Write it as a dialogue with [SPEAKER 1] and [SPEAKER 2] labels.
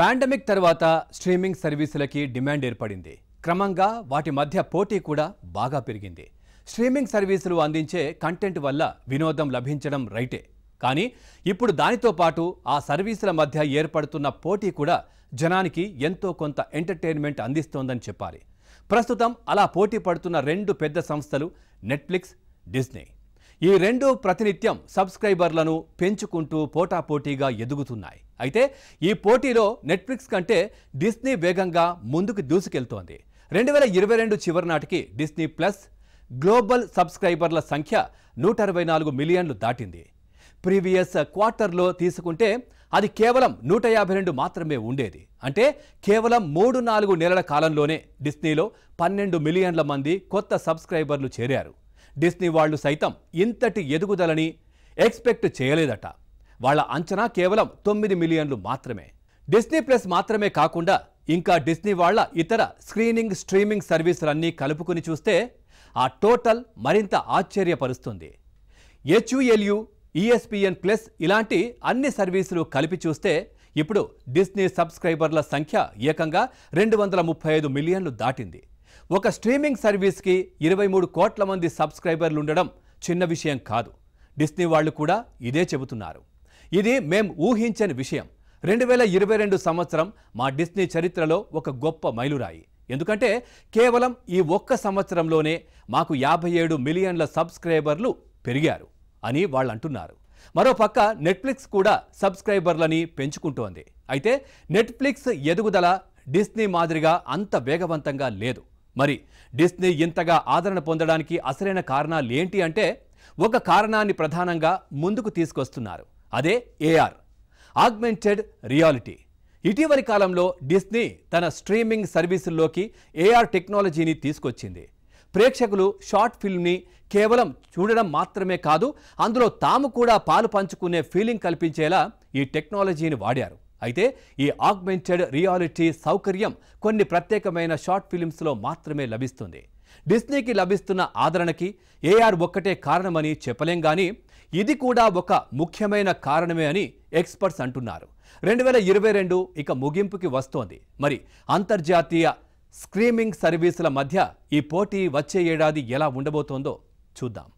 [SPEAKER 1] pandemic తర్వాత streaming సర్వీసులకి demand ఏర్పడింది క్రమంగా వాటి మధ్య పోటీ కూడా బాగా పెరిగింది స్ట్రీమింగ్ సర్వీసులు అందించే కంటెంట్ వల్ల వినోదం లభించడం రైటే కానీ ఇప్పుడు దానితో పాటు ఆ సర్వీసుల మధ్య ఏర్పడుతున్న పోటీ కూడా జనానికి ఎంతో కొంత ఎంటర్టైన్మెంట్ అందిస్తోందని చెప్పాలి ప్రస్తుతం అలా పోటీ పడుతున్న రెండు పెద్ద సంస్థలు నెట్ఫ్లిక్స్ డిస్నీ ఈ రెండు ప్రతినిత్యం సబ్స్క్రైబర్లను పెంచుకుంటూ పోటాపోటీగా ఎదుగుతున్నాయి అయితే ఈ పోటీలో నెట్ఫ్లిక్స్ కంటే డిస్నీ వేగంగా ముందుకు దూసుకెళ్తోంది రెండు వేల ఇరవై రెండు చివరి నాటికి డిస్నీ ప్లస్ గ్లోబల్ సబ్స్క్రైబర్ల సంఖ్య నూట అరవై నాలుగు మిలియన్లు దాటింది ప్రీవియస్ క్వార్టర్లో తీసుకుంటే అది కేవలం నూట యాభై రెండు మాత్రమే ఉండేది అంటే కేవలం మూడు నాలుగు నెలల కాలంలోనే డిస్నీలో పన్నెండు మిలియన్ల మంది కొత్త సబ్స్క్రైబర్లు చేరారు డిస్నీ వాళ్లు సైతం ఇంతటి ఎదుగుదలని ఎక్స్పెక్ట్ చేయలేదట వాళ్ల అంచనా కేవలం తొమ్మిది మిలియన్లు మాత్రమే డిస్నీ ప్లస్ మాత్రమే కాకుండా ఇంకా డిస్నీ వాళ్ల ఇతర స్క్రీనింగ్ స్ట్రీమింగ్ సర్వీసులన్నీ కలుపుకుని చూస్తే ఆ టోటల్ మరింత ఆశ్చర్యపరుస్తుంది హెచ్యుఎల్యు ఈఎస్పిఎన్ ప్లస్ ఇలాంటి అన్ని సర్వీసులు కలిపి చూస్తే ఇప్పుడు డిస్నీ సబ్స్క్రైబర్ల సంఖ్య ఏకంగా రెండు వందల ముప్పై ఐదు మిలియన్లు దాటింది ఒక స్ట్రీమింగ్ సర్వీస్కి ఇరవై మూడు కోట్ల మంది సబ్స్క్రైబర్లు ఉండడం చిన్న విషయం కాదు డిస్నీ వాళ్ళు కూడా ఇదే చెబుతున్నారు ఇది మేం ఊహించని విషయం రెండు వేల ఇరవై రెండు సంవత్సరం మా డిస్నీ చరిత్రలో ఒక గొప్ప మైలురాయి ఎందుకంటే కేవలం ఈ ఒక్క సంవత్సరంలోనే మాకు యాభై ఏడు మిలియన్ల సబ్స్క్రైబర్లు పెరిగారు అని వాళ్ళు అంటున్నారు మరోపక్క నెట్ఫ్లిక్స్ కూడా సబ్స్క్రైబర్లని పెంచుకుంటోంది అయితే నెట్ఫ్లిక్స్ ఎదుగుదల డిస్నీ మాదిరిగా అంత వేగవంతంగా లేదు మరి డిస్నీ ఇంతగా ఆదరణ పొందడానికి అసలైన కారణాలు ఏంటి అంటే ఒక కారణాన్ని ప్రధానంగా ముందుకు తీసుకొస్తున్నారు అదే ఏఆర్ ఆగ్మెంటెడ్ రియాలిటీ ఇటీవలి కాలంలో డిస్నీ తన స్ట్రీమింగ్ సర్వీసుల్లోకి ఏఆర్ టెక్నాలజీని తీసుకొచ్చింది ప్రేక్షకులు షార్ట్ ఫిల్మ్ని కేవలం చూడడం మాత్రమే కాదు అందులో తాము కూడా పాలు పంచుకునే ఫీలింగ్ కల్పించేలా ఈ టెక్నాలజీని వాడారు అయితే ఈ ఆగ్మెంటెడ్ రియాలిటీ సౌకర్యం కొన్ని ప్రత్యేకమైన షార్ట్ ఫిలిమ్స్లో మాత్రమే లభిస్తుంది డిస్నీకి లభిస్తున్న ఆదరణకి ఏఆర్ ఒక్కటే కారణమని చెప్పలేం కానీ ఇది కూడా ఒక ముఖ్యమైన కారణమే అని ఎక్స్పర్ట్స్ అంటున్నారు రెండు ఇరవై రెండు ఇక ముగింపుకి వస్తోంది మరి అంతర్జాతీయ స్క్రీమింగ్ సర్వీసుల మధ్య ఈ పోటీ వచ్చే ఏడాది ఎలా ఉండబోతోందో చూద్దాం